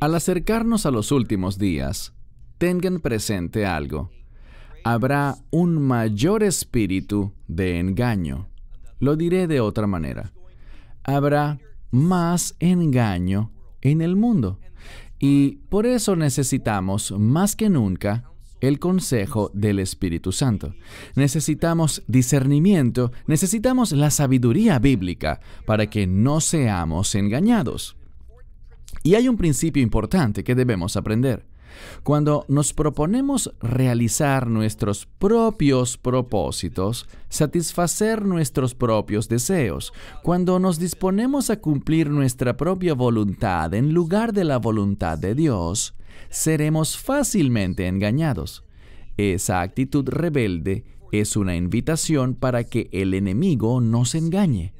Al acercarnos a los últimos días, tengan presente algo. Habrá un mayor espíritu de engaño. Lo diré de otra manera. Habrá más engaño en el mundo. Y por eso necesitamos más que nunca el consejo del Espíritu Santo. Necesitamos discernimiento, necesitamos la sabiduría bíblica para que no seamos engañados. Y hay un principio importante que debemos aprender. Cuando nos proponemos realizar nuestros propios propósitos, satisfacer nuestros propios deseos, cuando nos disponemos a cumplir nuestra propia voluntad en lugar de la voluntad de Dios, seremos fácilmente engañados. Esa actitud rebelde es una invitación para que el enemigo nos engañe.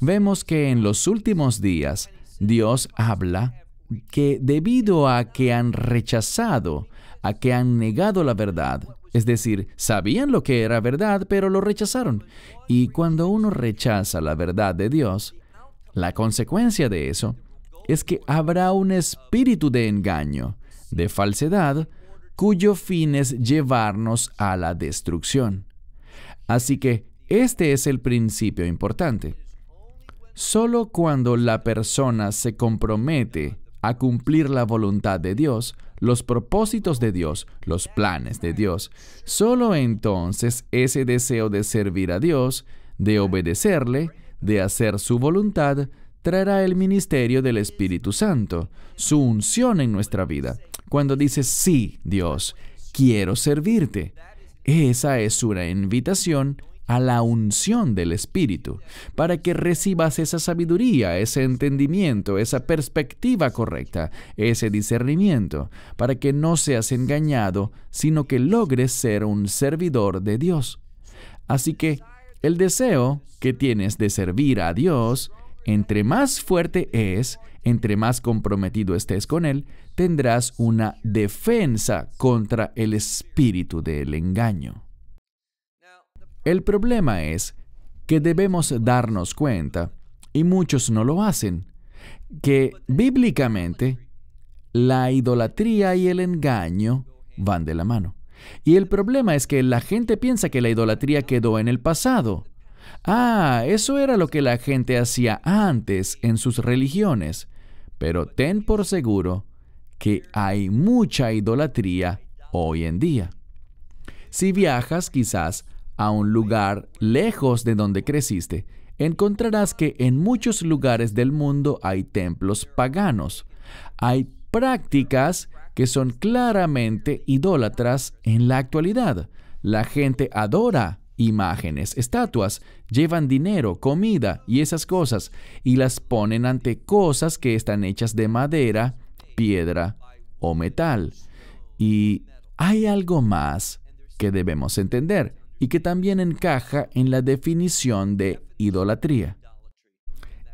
Vemos que en los últimos días Dios habla que debido a que han rechazado, a que han negado la verdad, es decir, sabían lo que era verdad, pero lo rechazaron. Y cuando uno rechaza la verdad de Dios, la consecuencia de eso es que habrá un espíritu de engaño, de falsedad, cuyo fin es llevarnos a la destrucción. Así que este es el principio importante. Solo cuando la persona se compromete a cumplir la voluntad de Dios, los propósitos de Dios, los planes de Dios. Solo entonces ese deseo de servir a Dios, de obedecerle, de hacer su voluntad, traerá el ministerio del Espíritu Santo, su unción en nuestra vida. Cuando dices, sí, Dios, quiero servirte, esa es una invitación a la unción del Espíritu, para que recibas esa sabiduría, ese entendimiento, esa perspectiva correcta, ese discernimiento, para que no seas engañado, sino que logres ser un servidor de Dios. Así que el deseo que tienes de servir a Dios, entre más fuerte es, entre más comprometido estés con Él, tendrás una defensa contra el espíritu del engaño. El problema es que debemos darnos cuenta, y muchos no lo hacen, que bíblicamente la idolatría y el engaño van de la mano. Y el problema es que la gente piensa que la idolatría quedó en el pasado. Ah, eso era lo que la gente hacía antes en sus religiones. Pero ten por seguro que hay mucha idolatría hoy en día. Si viajas, quizás a un lugar lejos de donde creciste, encontrarás que en muchos lugares del mundo hay templos paganos. Hay prácticas que son claramente idólatras en la actualidad. La gente adora imágenes, estatuas, llevan dinero, comida y esas cosas, y las ponen ante cosas que están hechas de madera, piedra o metal. Y hay algo más que debemos entender y que también encaja en la definición de idolatría.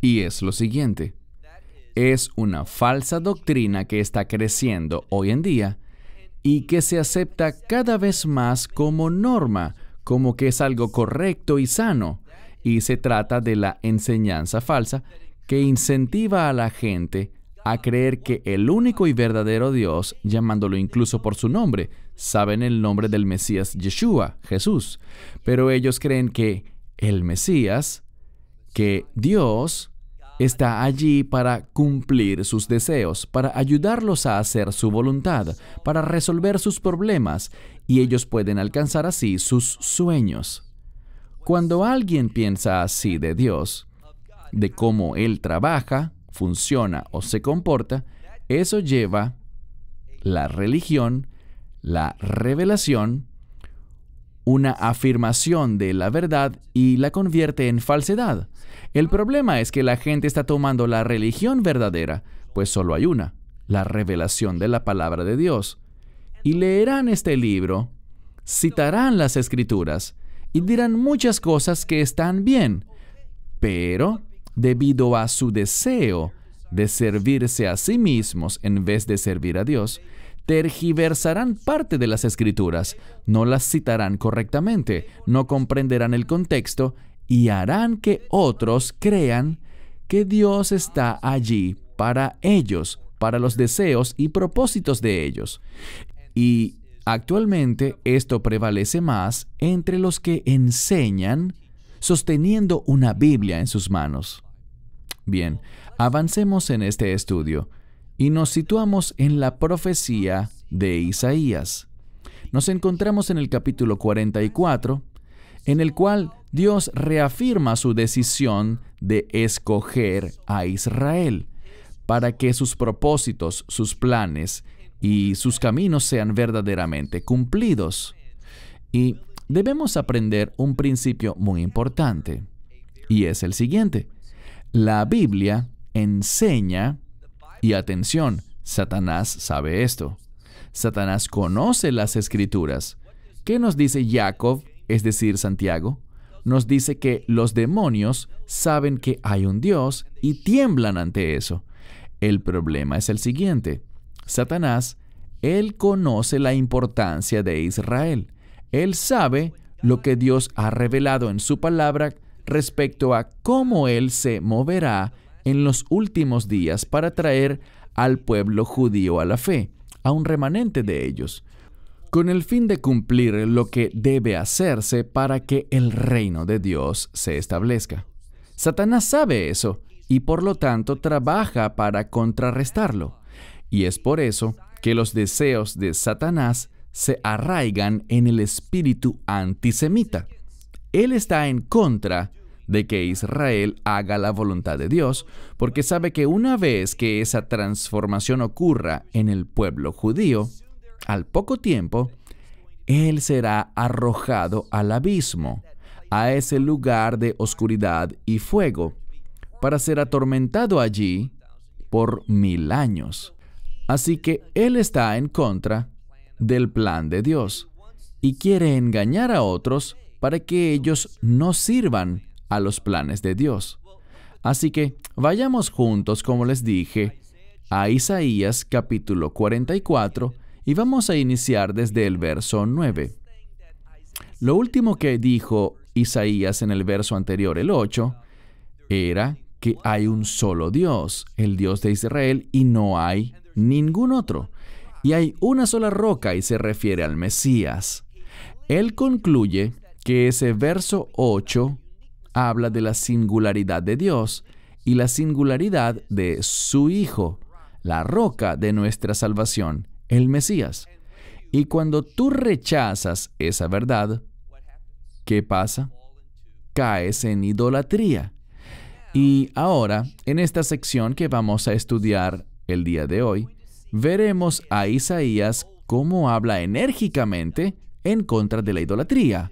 Y es lo siguiente. Es una falsa doctrina que está creciendo hoy en día y que se acepta cada vez más como norma, como que es algo correcto y sano. Y se trata de la enseñanza falsa que incentiva a la gente a creer que el único y verdadero Dios, llamándolo incluso por su nombre, saben el nombre del Mesías Yeshua, Jesús, pero ellos creen que el Mesías, que Dios, está allí para cumplir sus deseos, para ayudarlos a hacer su voluntad, para resolver sus problemas, y ellos pueden alcanzar así sus sueños. Cuando alguien piensa así de Dios, de cómo Él trabaja, funciona o se comporta, eso lleva la religión la revelación, una afirmación de la verdad y la convierte en falsedad. El problema es que la gente está tomando la religión verdadera, pues solo hay una, la revelación de la palabra de Dios. Y leerán este libro, citarán las escrituras y dirán muchas cosas que están bien, pero debido a su deseo de servirse a sí mismos en vez de servir a Dios, tergiversarán parte de las escrituras, no las citarán correctamente, no comprenderán el contexto y harán que otros crean que Dios está allí para ellos, para los deseos y propósitos de ellos. Y actualmente esto prevalece más entre los que enseñan sosteniendo una Biblia en sus manos. Bien, avancemos en este estudio y nos situamos en la profecía de Isaías. Nos encontramos en el capítulo 44, en el cual Dios reafirma su decisión de escoger a Israel para que sus propósitos, sus planes y sus caminos sean verdaderamente cumplidos. Y debemos aprender un principio muy importante, y es el siguiente. La Biblia enseña y atención, Satanás sabe esto. Satanás conoce las escrituras. ¿Qué nos dice Jacob, es decir, Santiago? Nos dice que los demonios saben que hay un Dios y tiemblan ante eso. El problema es el siguiente. Satanás, él conoce la importancia de Israel. Él sabe lo que Dios ha revelado en su palabra respecto a cómo Él se moverá en los últimos días para traer al pueblo judío a la fe, a un remanente de ellos, con el fin de cumplir lo que debe hacerse para que el reino de Dios se establezca. Satanás sabe eso y por lo tanto trabaja para contrarrestarlo. Y es por eso que los deseos de Satanás se arraigan en el espíritu antisemita. Él está en contra de que Israel haga la voluntad de Dios, porque sabe que una vez que esa transformación ocurra en el pueblo judío, al poco tiempo, él será arrojado al abismo, a ese lugar de oscuridad y fuego, para ser atormentado allí por mil años. Así que él está en contra del plan de Dios y quiere engañar a otros para que ellos no sirvan a los planes de Dios. Así que vayamos juntos, como les dije, a Isaías capítulo 44 y vamos a iniciar desde el verso 9. Lo último que dijo Isaías en el verso anterior, el 8, era que hay un solo Dios, el Dios de Israel, y no hay ningún otro. Y hay una sola roca y se refiere al Mesías. Él concluye que ese verso 8 habla de la singularidad de Dios y la singularidad de su Hijo, la roca de nuestra salvación, el Mesías. Y cuando tú rechazas esa verdad, ¿qué pasa? Caes en idolatría. Y ahora, en esta sección que vamos a estudiar el día de hoy, veremos a Isaías cómo habla enérgicamente en contra de la idolatría.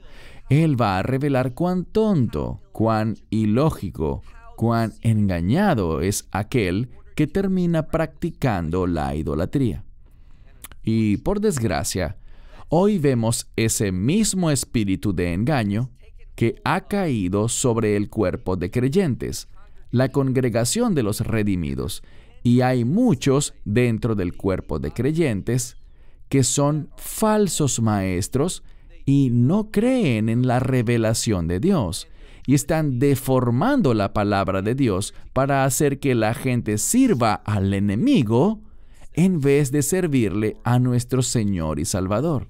Él va a revelar cuán tonto, cuán ilógico, cuán engañado es aquel que termina practicando la idolatría. Y por desgracia, hoy vemos ese mismo espíritu de engaño que ha caído sobre el cuerpo de creyentes, la congregación de los redimidos, y hay muchos dentro del cuerpo de creyentes que son falsos maestros y no creen en la revelación de Dios y están deformando la palabra de Dios para hacer que la gente sirva al enemigo en vez de servirle a nuestro Señor y Salvador.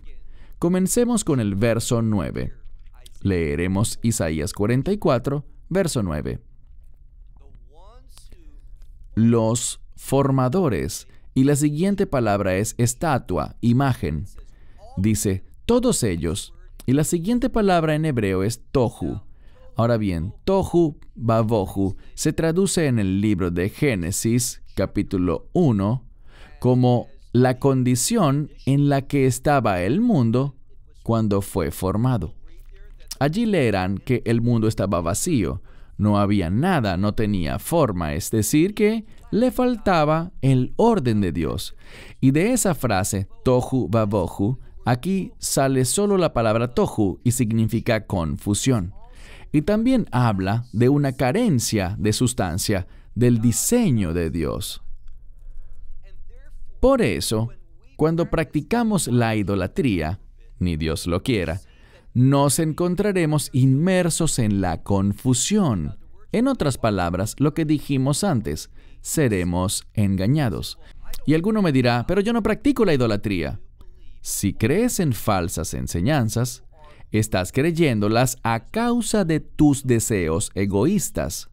Comencemos con el verso 9. Leeremos Isaías 44, verso 9. Los formadores, y la siguiente palabra es estatua, imagen. Dice, todos ellos. Y la siguiente palabra en hebreo es tohu. Ahora bien, tohu babohu se traduce en el libro de Génesis, capítulo 1, como la condición en la que estaba el mundo cuando fue formado. Allí leerán que el mundo estaba vacío, no había nada, no tenía forma, es decir, que le faltaba el orden de Dios. Y de esa frase, tohu babohu, Aquí sale solo la palabra tohu y significa confusión. Y también habla de una carencia de sustancia del diseño de Dios. Por eso, cuando practicamos la idolatría, ni Dios lo quiera, nos encontraremos inmersos en la confusión. En otras palabras, lo que dijimos antes, seremos engañados. Y alguno me dirá, pero yo no practico la idolatría. Si crees en falsas enseñanzas, estás creyéndolas a causa de tus deseos egoístas.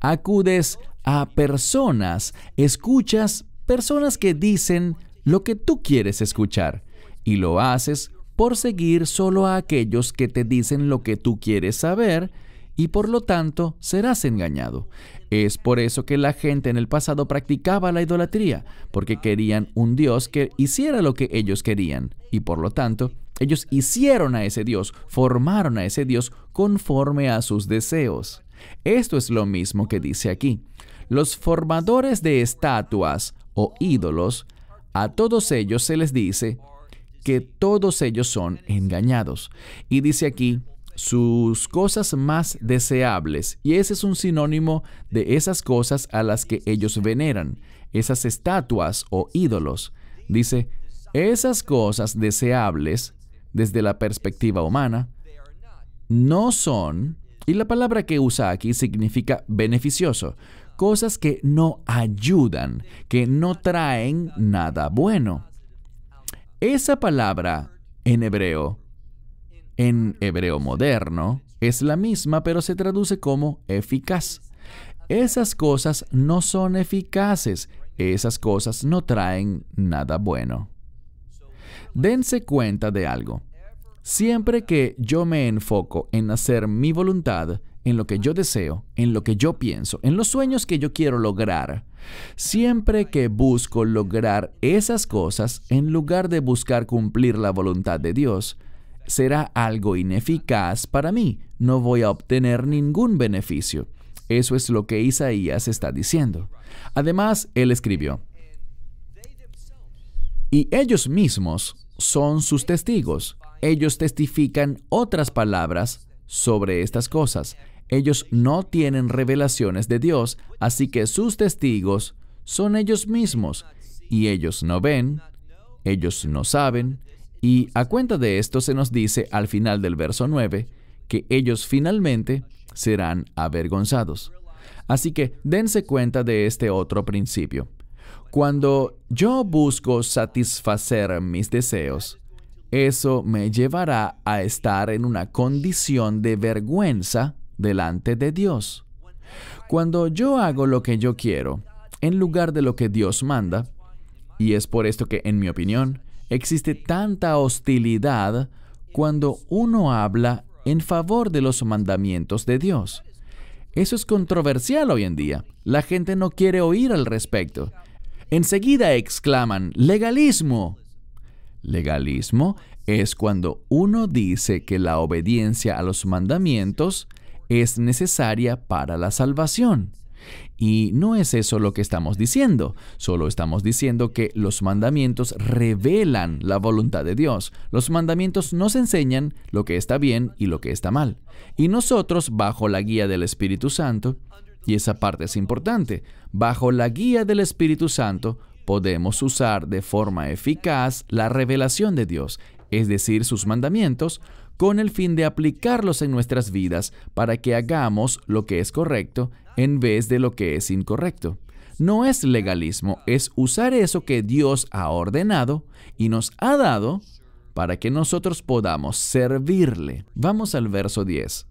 Acudes a personas, escuchas personas que dicen lo que tú quieres escuchar y lo haces por seguir solo a aquellos que te dicen lo que tú quieres saber y por lo tanto serás engañado. Es por eso que la gente en el pasado practicaba la idolatría, porque querían un Dios que hiciera lo que ellos querían, y por lo tanto, ellos hicieron a ese Dios, formaron a ese Dios conforme a sus deseos. Esto es lo mismo que dice aquí. Los formadores de estatuas o ídolos, a todos ellos se les dice que todos ellos son engañados. Y dice aquí, sus cosas más deseables. Y ese es un sinónimo de esas cosas a las que ellos veneran, esas estatuas o ídolos. Dice, esas cosas deseables, desde la perspectiva humana, no son, y la palabra que usa aquí significa beneficioso, cosas que no ayudan, que no traen nada bueno. Esa palabra en hebreo, en hebreo moderno es la misma, pero se traduce como eficaz. Esas cosas no son eficaces, esas cosas no traen nada bueno. Dense cuenta de algo. Siempre que yo me enfoco en hacer mi voluntad, en lo que yo deseo, en lo que yo pienso, en los sueños que yo quiero lograr. Siempre que busco lograr esas cosas en lugar de buscar cumplir la voluntad de Dios, será algo ineficaz para mí, no voy a obtener ningún beneficio. Eso es lo que Isaías está diciendo. Además, él escribió, y ellos mismos son sus testigos, ellos testifican otras palabras sobre estas cosas. Ellos no tienen revelaciones de Dios, así que sus testigos son ellos mismos, y ellos no ven, ellos no saben, y a cuenta de esto se nos dice al final del verso 9 que ellos finalmente serán avergonzados. Así que dense cuenta de este otro principio. Cuando yo busco satisfacer mis deseos, eso me llevará a estar en una condición de vergüenza delante de Dios. Cuando yo hago lo que yo quiero, en lugar de lo que Dios manda, y es por esto que, en mi opinión, existe tanta hostilidad cuando uno habla en favor de los mandamientos de Dios. Eso es controversial hoy en día. La gente no quiere oír al respecto. Enseguida exclaman, legalismo. Legalismo es cuando uno dice que la obediencia a los mandamientos es necesaria para la salvación. Y no es eso lo que estamos diciendo, solo estamos diciendo que los mandamientos revelan la voluntad de Dios. Los mandamientos nos enseñan lo que está bien y lo que está mal. Y nosotros, bajo la guía del Espíritu Santo, y esa parte es importante, bajo la guía del Espíritu Santo, podemos usar de forma eficaz la revelación de Dios, es decir, sus mandamientos, con el fin de aplicarlos en nuestras vidas para que hagamos lo que es correcto en vez de lo que es incorrecto. No es legalismo, es usar eso que Dios ha ordenado y nos ha dado para que nosotros podamos servirle. Vamos al verso 10.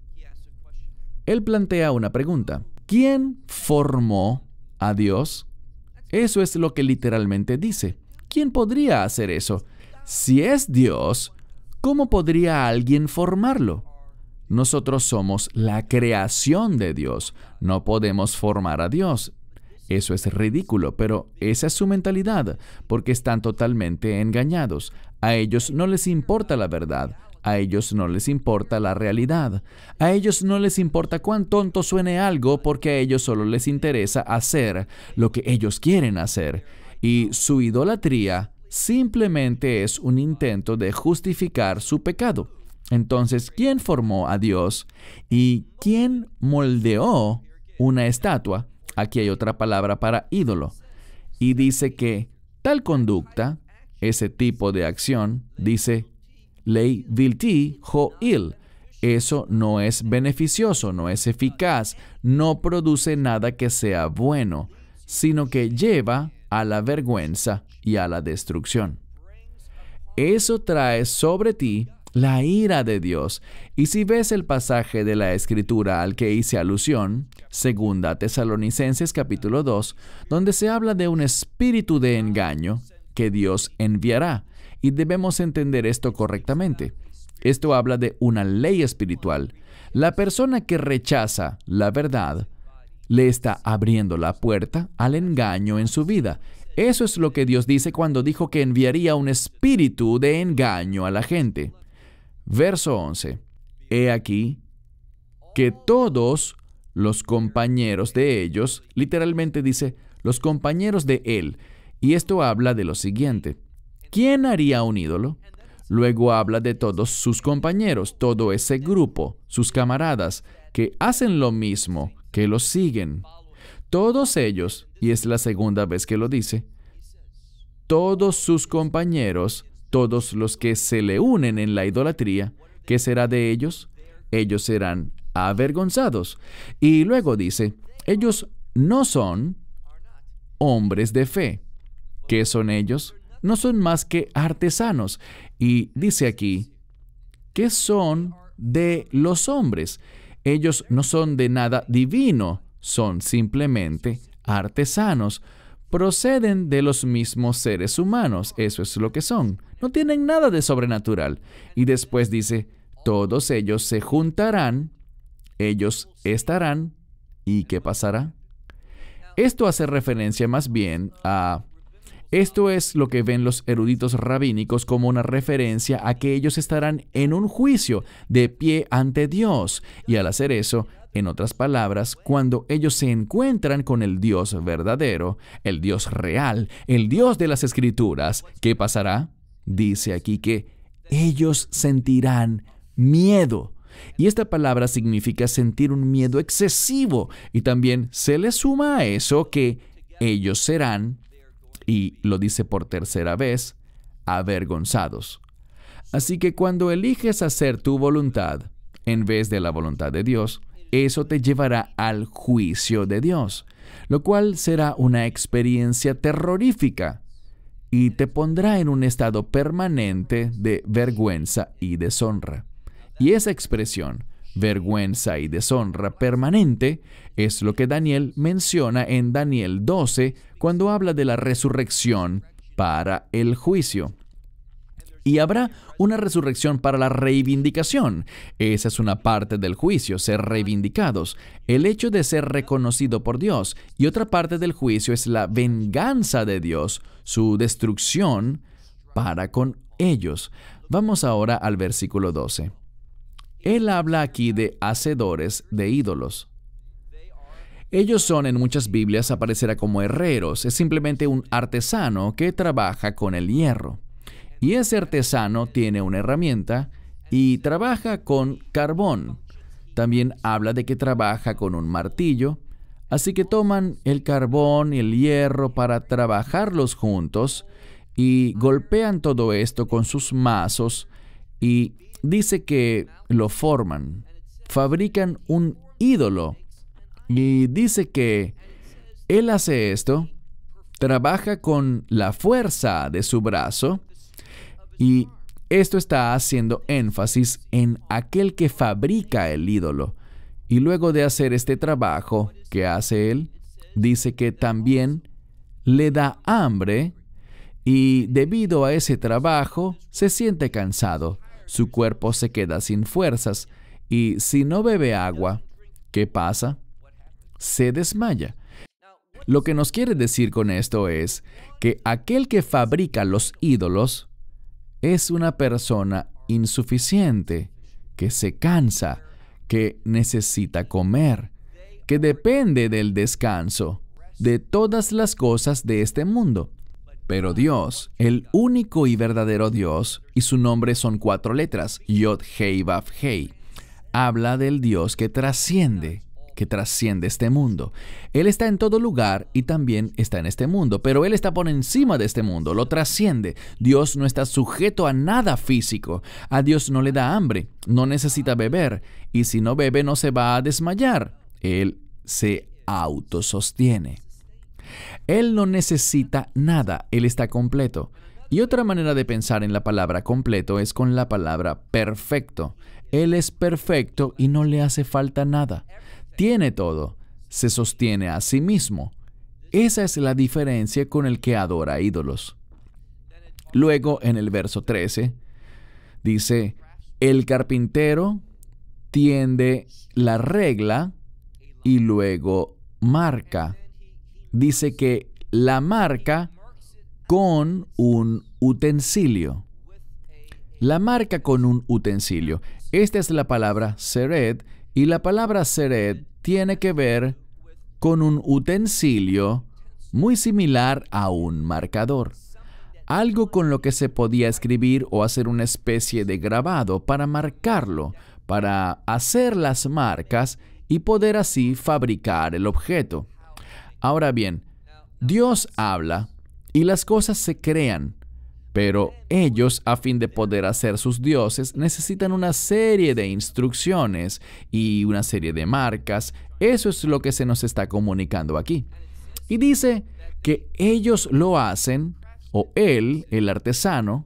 Él plantea una pregunta. ¿Quién formó a Dios? Eso es lo que literalmente dice. ¿Quién podría hacer eso? Si es Dios, ¿cómo podría alguien formarlo? Nosotros somos la creación de Dios, no podemos formar a Dios. Eso es ridículo, pero esa es su mentalidad, porque están totalmente engañados. A ellos no les importa la verdad, a ellos no les importa la realidad. A ellos no les importa cuán tonto suene algo porque a ellos solo les interesa hacer lo que ellos quieren hacer. Y su idolatría simplemente es un intento de justificar su pecado. Entonces, ¿quién formó a Dios y quién moldeó una estatua? Aquí hay otra palabra para ídolo. Y dice que tal conducta, ese tipo de acción, dice ley vilti il. Eso no es beneficioso, no es eficaz, no produce nada que sea bueno, sino que lleva a la vergüenza y a la destrucción. Eso trae sobre ti la ira de Dios. Y si ves el pasaje de la escritura al que hice alusión, segunda Tesalonicenses capítulo 2, donde se habla de un espíritu de engaño que Dios enviará, y debemos entender esto correctamente. Esto habla de una ley espiritual. La persona que rechaza la verdad le está abriendo la puerta al engaño en su vida. Eso es lo que Dios dice cuando dijo que enviaría un espíritu de engaño a la gente. Verso 11. He aquí que todos los compañeros de ellos, literalmente dice, los compañeros de él. Y esto habla de lo siguiente. ¿Quién haría un ídolo? Luego habla de todos sus compañeros, todo ese grupo, sus camaradas, que hacen lo mismo, que los siguen. Todos ellos, y es la segunda vez que lo dice, todos sus compañeros, todos los que se le unen en la idolatría, ¿qué será de ellos? Ellos serán avergonzados. Y luego dice, ellos no son hombres de fe. ¿Qué son ellos? No son más que artesanos. Y dice aquí, ¿qué son de los hombres? Ellos no son de nada divino, son simplemente artesanos. Proceden de los mismos seres humanos, eso es lo que son. No tienen nada de sobrenatural. Y después dice, todos ellos se juntarán, ellos estarán, ¿y qué pasará? Esto hace referencia más bien a esto es lo que ven los eruditos rabínicos como una referencia a que ellos estarán en un juicio de pie ante Dios, y al hacer eso, en otras palabras, cuando ellos se encuentran con el Dios verdadero, el Dios real, el Dios de las Escrituras, ¿qué pasará? Dice aquí que ellos sentirán miedo. Y esta palabra significa sentir un miedo excesivo. Y también se le suma a eso que ellos serán y lo dice por tercera vez, avergonzados. Así que cuando eliges hacer tu voluntad en vez de la voluntad de Dios, eso te llevará al juicio de Dios, lo cual será una experiencia terrorífica y te pondrá en un estado permanente de vergüenza y deshonra. Y esa expresión, vergüenza y deshonra permanente es lo que Daniel menciona en Daniel 12 cuando habla de la resurrección para el juicio. Y habrá una resurrección para la reivindicación. Esa es una parte del juicio, ser reivindicados, el hecho de ser reconocido por Dios. Y otra parte del juicio es la venganza de Dios, su destrucción para con ellos. Vamos ahora al versículo 12. Él habla aquí de hacedores de ídolos. Ellos son, en muchas Biblias aparecerá como herreros, es simplemente un artesano que trabaja con el hierro. Y ese artesano tiene una herramienta y trabaja con carbón. También habla de que trabaja con un martillo, así que toman el carbón y el hierro para trabajarlos juntos y golpean todo esto con sus mazos y dice que lo forman, fabrican un ídolo y dice que él hace esto, trabaja con la fuerza de su brazo y esto está haciendo énfasis en aquel que fabrica el ídolo. Y luego de hacer este trabajo que hace él, dice que también le da hambre y debido a ese trabajo se siente cansado su cuerpo se queda sin fuerzas y si no bebe agua, ¿qué pasa? Se desmaya. Lo que nos quiere decir con esto es que aquel que fabrica los ídolos es una persona insuficiente, que se cansa, que necesita comer, que depende del descanso, de todas las cosas de este mundo. Pero Dios, el único y verdadero Dios, y su nombre son cuatro letras, Yod Hei Vav Hei, habla del Dios que trasciende, que trasciende este mundo. Él está en todo lugar y también está en este mundo, pero Él está por encima de este mundo, lo trasciende. Dios no está sujeto a nada físico, a Dios no le da hambre, no necesita beber, y si no bebe no se va a desmayar. Él se autosostiene. Él no necesita nada, Él está completo. Y otra manera de pensar en la palabra completo es con la palabra perfecto. Él es perfecto y no le hace falta nada. Tiene todo. Se sostiene a sí mismo. Esa es la diferencia con el que adora ídolos. Luego, en el verso 13, dice, el carpintero tiende la regla y luego marca dice que la marca con un utensilio. La marca con un utensilio. Esta es la palabra sered y la palabra sered tiene que ver con un utensilio muy similar a un marcador. Algo con lo que se podía escribir o hacer una especie de grabado para marcarlo, para hacer las marcas y poder así fabricar el objeto. Ahora bien, Dios habla y las cosas se crean, pero ellos, a fin de poder hacer sus dioses, necesitan una serie de instrucciones y una serie de marcas. Eso es lo que se nos está comunicando aquí. Y dice que ellos lo hacen, o él, el artesano,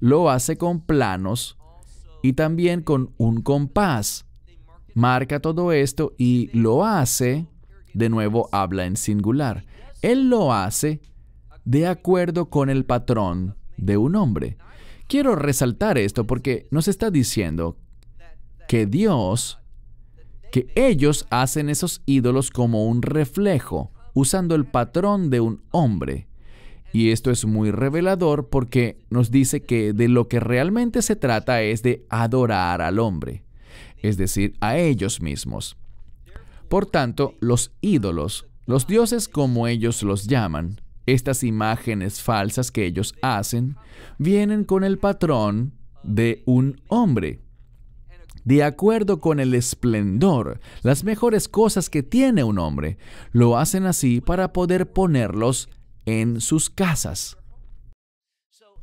lo hace con planos y también con un compás. Marca todo esto y lo hace de nuevo habla en singular. Él lo hace de acuerdo con el patrón de un hombre. Quiero resaltar esto porque nos está diciendo que Dios, que ellos hacen esos ídolos como un reflejo, usando el patrón de un hombre. Y esto es muy revelador porque nos dice que de lo que realmente se trata es de adorar al hombre, es decir, a ellos mismos. Por tanto, los ídolos, los dioses como ellos los llaman, estas imágenes falsas que ellos hacen, vienen con el patrón de un hombre. De acuerdo con el esplendor, las mejores cosas que tiene un hombre, lo hacen así para poder ponerlos en sus casas.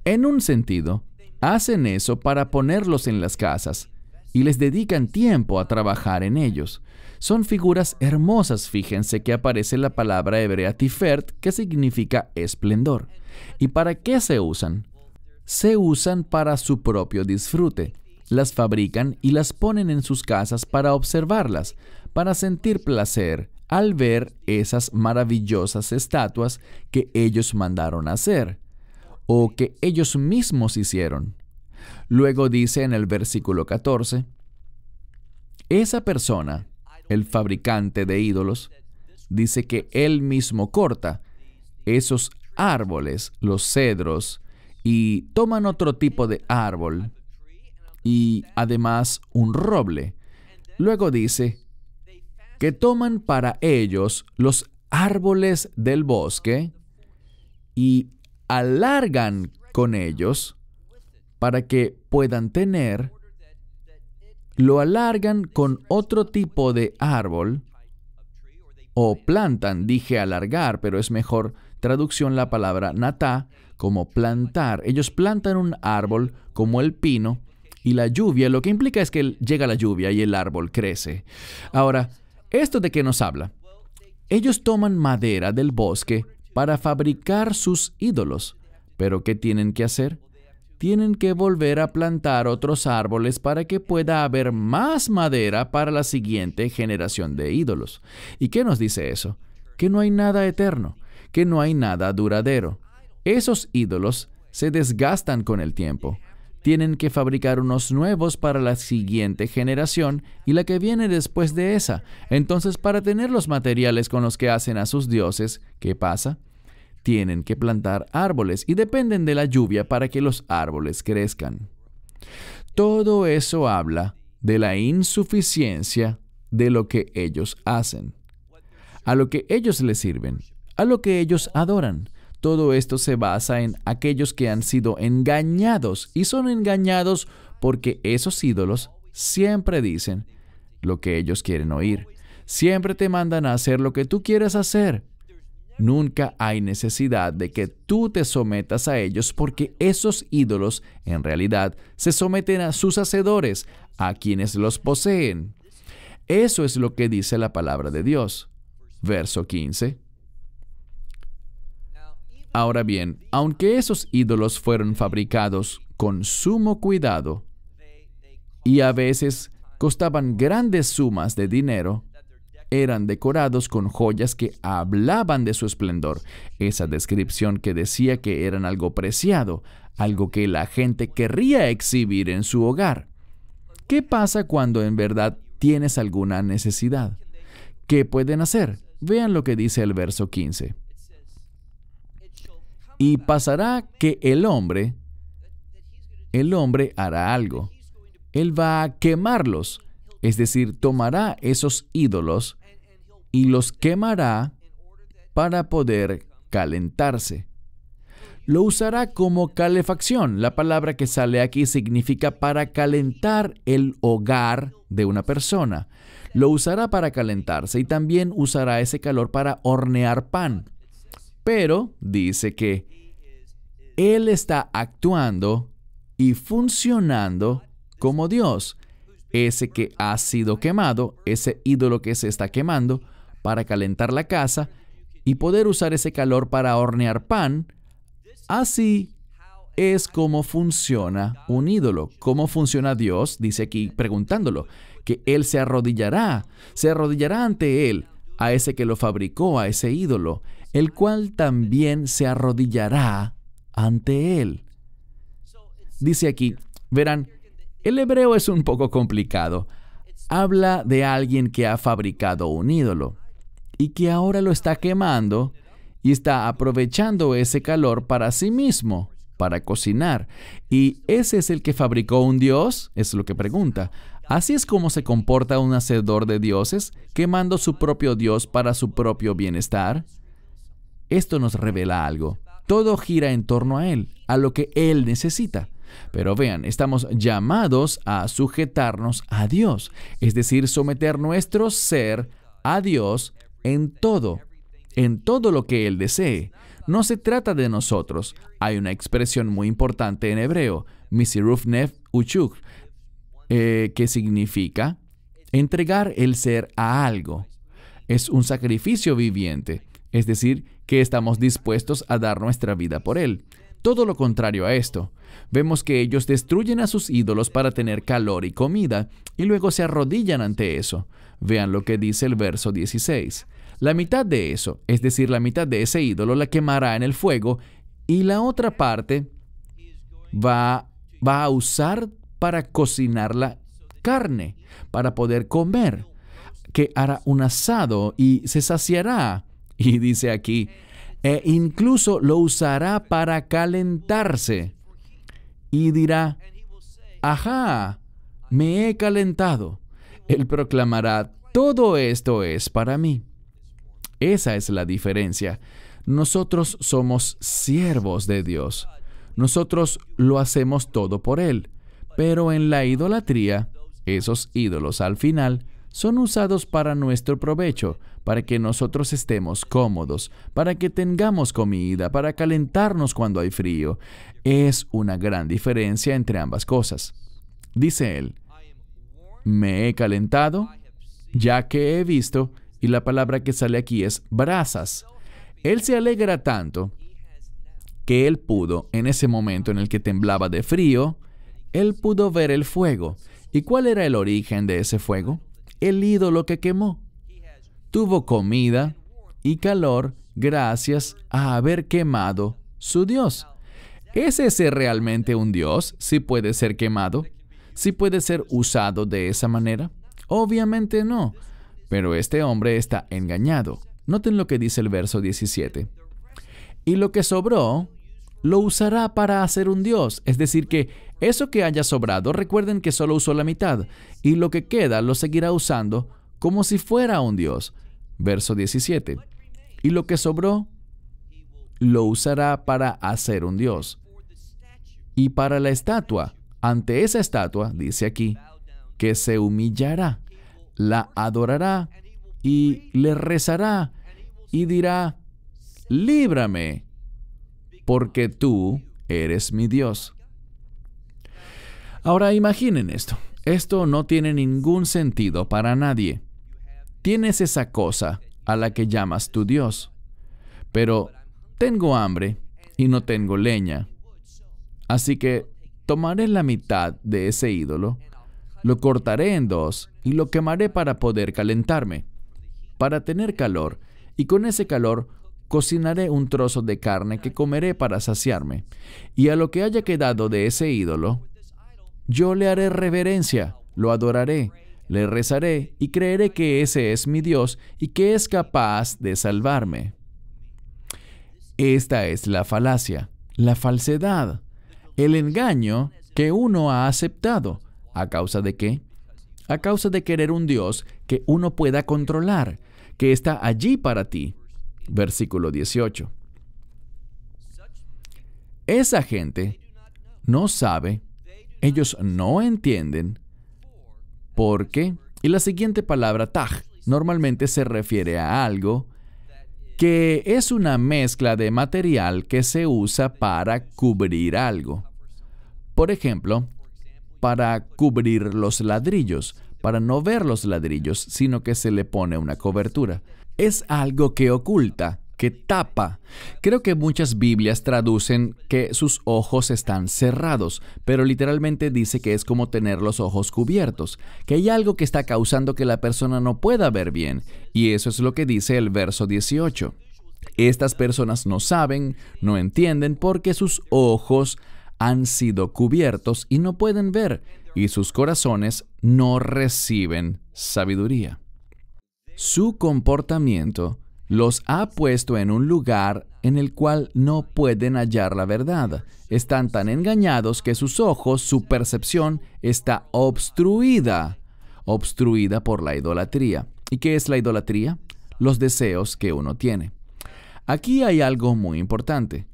En un sentido, hacen eso para ponerlos en las casas y les dedican tiempo a trabajar en ellos. Son figuras hermosas, fíjense que aparece la palabra hebrea tifert, que significa esplendor. ¿Y para qué se usan? Se usan para su propio disfrute. Las fabrican y las ponen en sus casas para observarlas, para sentir placer al ver esas maravillosas estatuas que ellos mandaron hacer, o que ellos mismos hicieron. Luego dice en el versículo 14, esa persona el fabricante de ídolos, dice que él mismo corta esos árboles, los cedros, y toman otro tipo de árbol y además un roble. Luego dice que toman para ellos los árboles del bosque y alargan con ellos para que puedan tener lo alargan con otro tipo de árbol o plantan, dije alargar, pero es mejor traducción la palabra natá como plantar. Ellos plantan un árbol como el pino y la lluvia, lo que implica es que llega la lluvia y el árbol crece. Ahora, ¿esto de qué nos habla? Ellos toman madera del bosque para fabricar sus ídolos, pero ¿qué tienen que hacer? tienen que volver a plantar otros árboles para que pueda haber más madera para la siguiente generación de ídolos. ¿Y qué nos dice eso? Que no hay nada eterno, que no hay nada duradero. Esos ídolos se desgastan con el tiempo. Tienen que fabricar unos nuevos para la siguiente generación y la que viene después de esa. Entonces, para tener los materiales con los que hacen a sus dioses, ¿qué pasa? tienen que plantar árboles y dependen de la lluvia para que los árboles crezcan. Todo eso habla de la insuficiencia de lo que ellos hacen, a lo que ellos les sirven, a lo que ellos adoran. Todo esto se basa en aquellos que han sido engañados y son engañados porque esos ídolos siempre dicen lo que ellos quieren oír. Siempre te mandan a hacer lo que tú quieres hacer Nunca hay necesidad de que tú te sometas a ellos porque esos ídolos en realidad se someten a sus hacedores, a quienes los poseen. Eso es lo que dice la palabra de Dios. Verso 15. Ahora bien, aunque esos ídolos fueron fabricados con sumo cuidado y a veces costaban grandes sumas de dinero, eran decorados con joyas que hablaban de su esplendor, esa descripción que decía que eran algo preciado, algo que la gente querría exhibir en su hogar. ¿Qué pasa cuando en verdad tienes alguna necesidad? ¿Qué pueden hacer? Vean lo que dice el verso 15. Y pasará que el hombre, el hombre hará algo. Él va a quemarlos es decir, tomará esos ídolos y los quemará para poder calentarse. Lo usará como calefacción. La palabra que sale aquí significa para calentar el hogar de una persona. Lo usará para calentarse y también usará ese calor para hornear pan. Pero dice que Él está actuando y funcionando como Dios ese que ha sido quemado, ese ídolo que se está quemando, para calentar la casa y poder usar ese calor para hornear pan. Así es como funciona un ídolo, cómo funciona Dios, dice aquí preguntándolo, que Él se arrodillará, se arrodillará ante Él, a ese que lo fabricó, a ese ídolo, el cual también se arrodillará ante Él. Dice aquí, verán, el hebreo es un poco complicado. Habla de alguien que ha fabricado un ídolo y que ahora lo está quemando y está aprovechando ese calor para sí mismo, para cocinar. ¿Y ese es el que fabricó un dios? Es lo que pregunta. Así es como se comporta un hacedor de dioses, quemando su propio dios para su propio bienestar. Esto nos revela algo. Todo gira en torno a él, a lo que él necesita. Pero vean, estamos llamados a sujetarnos a Dios, es decir, someter nuestro ser a Dios en todo, en todo lo que Él desee. No se trata de nosotros. Hay una expresión muy importante en hebreo, misirufnef uchuk, eh, que significa entregar el ser a algo. Es un sacrificio viviente, es decir, que estamos dispuestos a dar nuestra vida por Él. Todo lo contrario a esto. Vemos que ellos destruyen a sus ídolos para tener calor y comida, y luego se arrodillan ante eso. Vean lo que dice el verso 16. La mitad de eso, es decir, la mitad de ese ídolo, la quemará en el fuego, y la otra parte va, va a usar para cocinar la carne, para poder comer, que hará un asado y se saciará. Y dice aquí, e incluso lo usará para calentarse y dirá, ajá, me he calentado. Él proclamará, todo esto es para mí. Esa es la diferencia. Nosotros somos siervos de Dios. Nosotros lo hacemos todo por Él. Pero en la idolatría, esos ídolos al final son usados para nuestro provecho, para que nosotros estemos cómodos, para que tengamos comida, para calentarnos cuando hay frío. Es una gran diferencia entre ambas cosas. Dice él, me he calentado, ya que he visto, y la palabra que sale aquí es brasas. Él se alegra tanto que él pudo, en ese momento en el que temblaba de frío, él pudo ver el fuego. ¿Y cuál era el origen de ese fuego? el ídolo que quemó. Tuvo comida y calor gracias a haber quemado su Dios. ¿Es ese realmente un Dios si puede ser quemado? ¿Si puede ser usado de esa manera? Obviamente no. Pero este hombre está engañado. Noten lo que dice el verso 17. Y lo que sobró, lo usará para hacer un Dios. Es decir, que eso que haya sobrado, recuerden que solo usó la mitad, y lo que queda lo seguirá usando como si fuera un Dios. Verso 17. Y lo que sobró, lo usará para hacer un Dios. Y para la estatua, ante esa estatua, dice aquí, que se humillará, la adorará y le rezará y dirá, líbrame, porque tú eres mi Dios. Ahora imaginen esto. Esto no tiene ningún sentido para nadie. Tienes esa cosa a la que llamas tu Dios. Pero tengo hambre y no tengo leña. Así que tomaré la mitad de ese ídolo, lo cortaré en dos y lo quemaré para poder calentarme, para tener calor, y con ese calor cocinaré un trozo de carne que comeré para saciarme, y a lo que haya quedado de ese ídolo, yo le haré reverencia, lo adoraré, le rezaré y creeré que ese es mi Dios y que es capaz de salvarme. Esta es la falacia, la falsedad, el engaño que uno ha aceptado. ¿A causa de qué? A causa de querer un Dios que uno pueda controlar, que está allí para ti. Versículo 18. Esa gente no sabe ellos no entienden por qué. Y la siguiente palabra, tag, normalmente se refiere a algo que es una mezcla de material que se usa para cubrir algo. Por ejemplo, para cubrir los ladrillos, para no ver los ladrillos, sino que se le pone una cobertura. Es algo que oculta, que tapa. Creo que muchas Biblias traducen que sus ojos están cerrados, pero literalmente dice que es como tener los ojos cubiertos, que hay algo que está causando que la persona no pueda ver bien, y eso es lo que dice el verso 18. Estas personas no saben, no entienden, porque sus ojos han sido cubiertos y no pueden ver, y sus corazones no reciben sabiduría. Su comportamiento los ha puesto en un lugar en el cual no pueden hallar la verdad. Están tan engañados que sus ojos, su percepción está obstruida, obstruida por la idolatría. ¿Y qué es la idolatría? Los deseos que uno tiene. Aquí hay algo muy importante,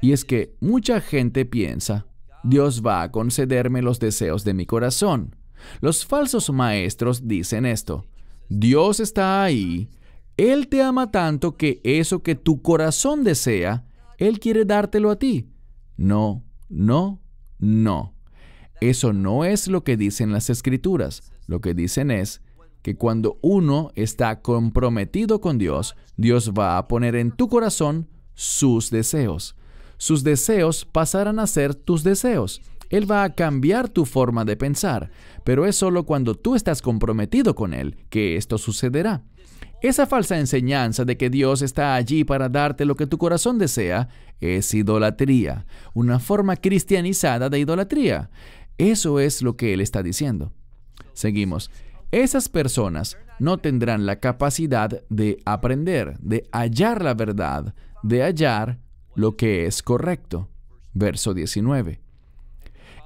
y es que mucha gente piensa, Dios va a concederme los deseos de mi corazón. Los falsos maestros dicen esto, Dios está ahí él te ama tanto que eso que tu corazón desea, Él quiere dártelo a ti. No, no, no. Eso no es lo que dicen las escrituras. Lo que dicen es que cuando uno está comprometido con Dios, Dios va a poner en tu corazón sus deseos. Sus deseos pasarán a ser tus deseos. Él va a cambiar tu forma de pensar, pero es solo cuando tú estás comprometido con Él que esto sucederá. Esa falsa enseñanza de que Dios está allí para darte lo que tu corazón desea es idolatría, una forma cristianizada de idolatría. Eso es lo que él está diciendo. Seguimos. Esas personas no tendrán la capacidad de aprender, de hallar la verdad, de hallar lo que es correcto. Verso 19.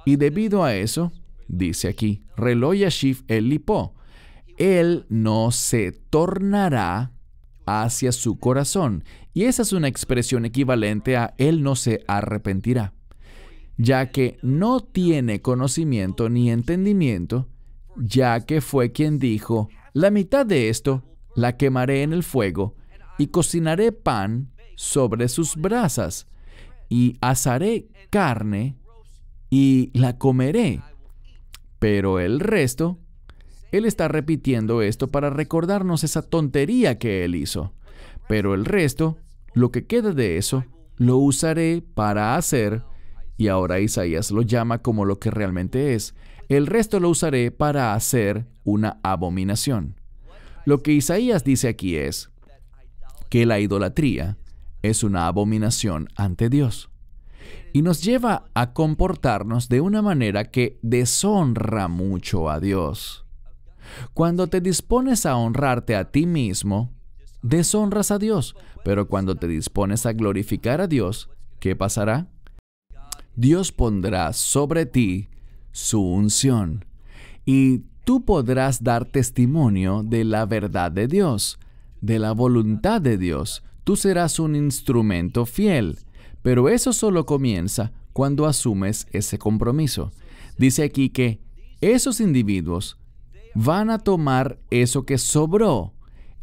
Y debido a eso, dice aquí, Reloyashiv el Lipo, él no se tornará hacia su corazón. Y esa es una expresión equivalente a Él no se arrepentirá, ya que no tiene conocimiento ni entendimiento, ya que fue quien dijo, la mitad de esto la quemaré en el fuego y cocinaré pan sobre sus brasas y asaré carne y la comeré, pero el resto él está repitiendo esto para recordarnos esa tontería que Él hizo. Pero el resto, lo que queda de eso, lo usaré para hacer, y ahora Isaías lo llama como lo que realmente es, el resto lo usaré para hacer una abominación. Lo que Isaías dice aquí es que la idolatría es una abominación ante Dios y nos lleva a comportarnos de una manera que deshonra mucho a Dios. Cuando te dispones a honrarte a ti mismo, deshonras a Dios. Pero cuando te dispones a glorificar a Dios, ¿qué pasará? Dios pondrá sobre ti su unción y tú podrás dar testimonio de la verdad de Dios, de la voluntad de Dios. Tú serás un instrumento fiel, pero eso solo comienza cuando asumes ese compromiso. Dice aquí que esos individuos van a tomar eso que sobró.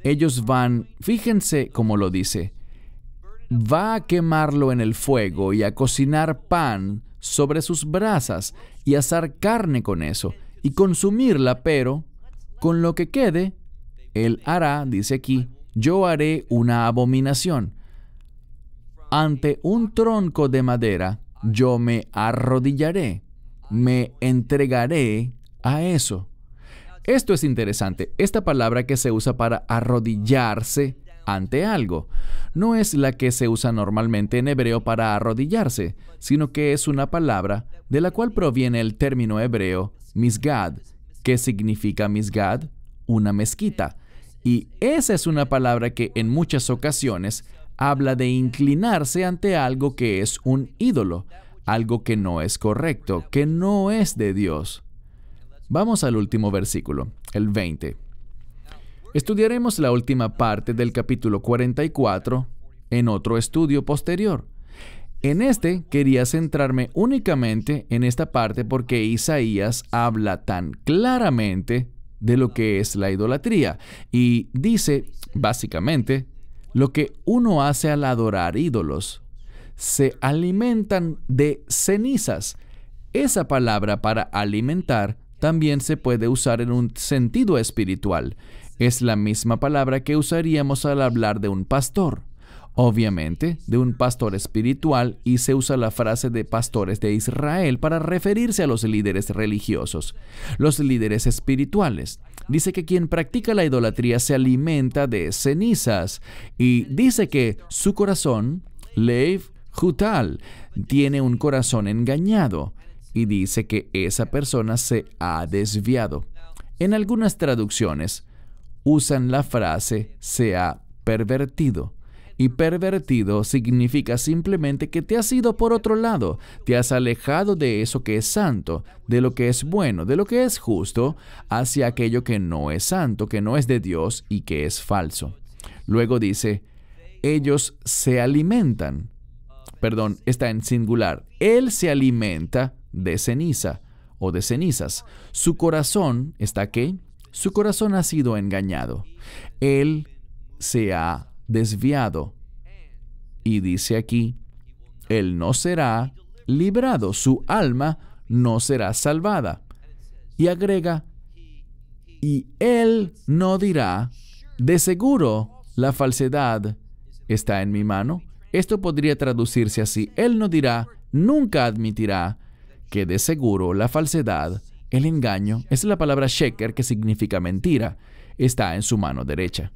Ellos van, fíjense cómo lo dice, va a quemarlo en el fuego y a cocinar pan sobre sus brasas y asar carne con eso y consumirla, pero con lo que quede, él hará, dice aquí, yo haré una abominación. Ante un tronco de madera, yo me arrodillaré, me entregaré a eso. Esto es interesante. Esta palabra que se usa para arrodillarse ante algo no es la que se usa normalmente en hebreo para arrodillarse, sino que es una palabra de la cual proviene el término hebreo misgad, que significa misgad, una mezquita. Y esa es una palabra que en muchas ocasiones habla de inclinarse ante algo que es un ídolo, algo que no es correcto, que no es de Dios. Vamos al último versículo, el 20. Estudiaremos la última parte del capítulo 44 en otro estudio posterior. En este quería centrarme únicamente en esta parte porque Isaías habla tan claramente de lo que es la idolatría y dice, básicamente, lo que uno hace al adorar ídolos. Se alimentan de cenizas. Esa palabra para alimentar también se puede usar en un sentido espiritual. Es la misma palabra que usaríamos al hablar de un pastor. Obviamente, de un pastor espiritual y se usa la frase de pastores de Israel para referirse a los líderes religiosos, los líderes espirituales. Dice que quien practica la idolatría se alimenta de cenizas y dice que su corazón, Leiv hutal, tiene un corazón engañado y dice que esa persona se ha desviado. En algunas traducciones usan la frase se ha pervertido. Y pervertido significa simplemente que te has ido por otro lado, te has alejado de eso que es santo, de lo que es bueno, de lo que es justo, hacia aquello que no es santo, que no es de Dios y que es falso. Luego dice, ellos se alimentan. Perdón, está en singular. Él se alimenta de ceniza o de cenizas. Su corazón está qué? Su corazón ha sido engañado. Él se ha desviado. Y dice aquí, él no será librado, su alma no será salvada. Y agrega, y él no dirá, de seguro la falsedad está en mi mano. Esto podría traducirse así, él no dirá, nunca admitirá que de seguro la falsedad, el engaño, es la palabra sheker que significa mentira, está en su mano derecha.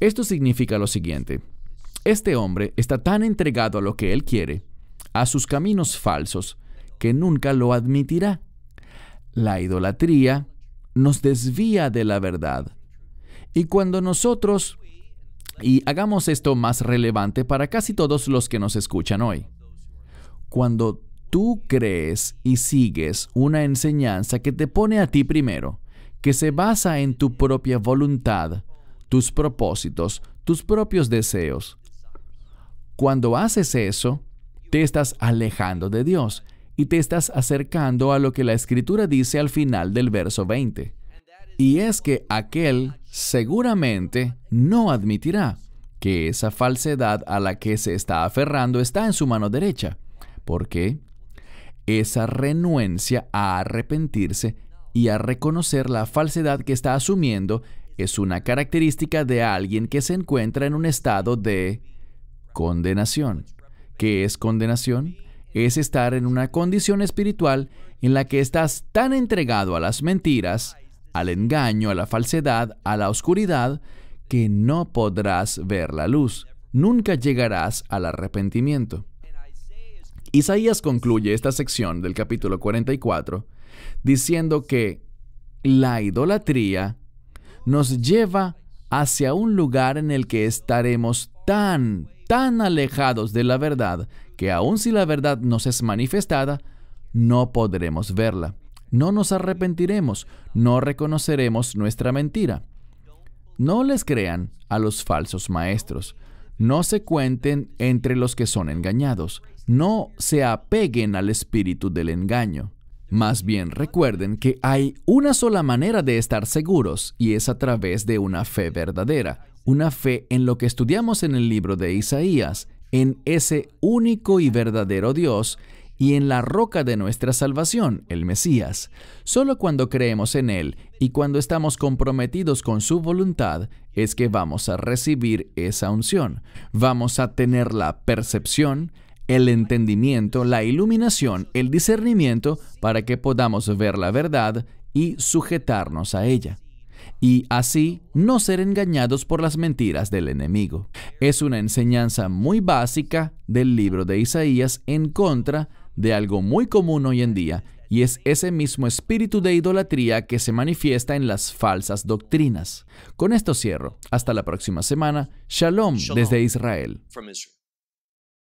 Esto significa lo siguiente. Este hombre está tan entregado a lo que él quiere, a sus caminos falsos, que nunca lo admitirá. La idolatría nos desvía de la verdad. Y cuando nosotros, y hagamos esto más relevante para casi todos los que nos escuchan hoy, cuando tú crees y sigues una enseñanza que te pone a ti primero, que se basa en tu propia voluntad, tus propósitos, tus propios deseos. Cuando haces eso, te estás alejando de Dios y te estás acercando a lo que la escritura dice al final del verso 20. Y es que aquel seguramente no admitirá que esa falsedad a la que se está aferrando está en su mano derecha, porque esa renuencia a arrepentirse y a reconocer la falsedad que está asumiendo es una característica de alguien que se encuentra en un estado de condenación. ¿Qué es condenación? Es estar en una condición espiritual en la que estás tan entregado a las mentiras, al engaño, a la falsedad, a la oscuridad, que no podrás ver la luz. Nunca llegarás al arrepentimiento. Isaías concluye esta sección del capítulo 44 diciendo que la idolatría nos lleva hacia un lugar en el que estaremos tan, tan alejados de la verdad que aun si la verdad nos es manifestada, no podremos verla. No nos arrepentiremos, no reconoceremos nuestra mentira. No les crean a los falsos maestros, no se cuenten entre los que son engañados no se apeguen al espíritu del engaño. Más bien recuerden que hay una sola manera de estar seguros y es a través de una fe verdadera, una fe en lo que estudiamos en el libro de Isaías, en ese único y verdadero Dios y en la roca de nuestra salvación, el Mesías. Solo cuando creemos en Él y cuando estamos comprometidos con su voluntad es que vamos a recibir esa unción. Vamos a tener la percepción, el entendimiento, la iluminación, el discernimiento para que podamos ver la verdad y sujetarnos a ella y así no ser engañados por las mentiras del enemigo. Es una enseñanza muy básica del libro de Isaías en contra de algo muy común hoy en día, y es ese mismo espíritu de idolatría que se manifiesta en las falsas doctrinas. Con esto cierro. Hasta la próxima semana. Shalom, desde Israel.